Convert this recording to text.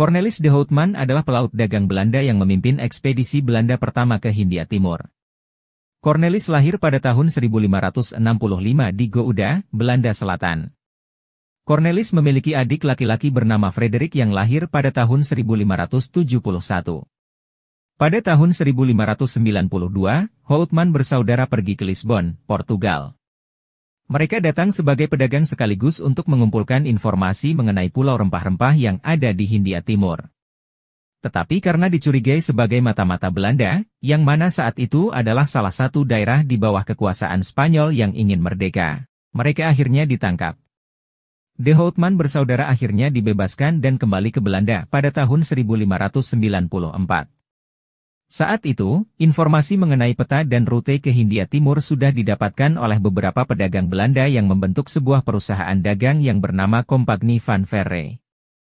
Cornelis de Houtman adalah pelaut dagang Belanda yang memimpin ekspedisi Belanda pertama ke Hindia Timur. Cornelis lahir pada tahun 1565 di Gouda, Belanda Selatan. Cornelis memiliki adik laki-laki bernama Frederick yang lahir pada tahun 1571. Pada tahun 1592, Houtman bersaudara pergi ke Lisbon, Portugal. Mereka datang sebagai pedagang sekaligus untuk mengumpulkan informasi mengenai pulau rempah-rempah yang ada di Hindia Timur. Tetapi karena dicurigai sebagai mata-mata Belanda, yang mana saat itu adalah salah satu daerah di bawah kekuasaan Spanyol yang ingin merdeka, mereka akhirnya ditangkap. De Houtman bersaudara akhirnya dibebaskan dan kembali ke Belanda pada tahun 1594. Saat itu, informasi mengenai peta dan rute ke Hindia Timur sudah didapatkan oleh beberapa pedagang Belanda yang membentuk sebuah perusahaan dagang yang bernama Kompagni van Verre.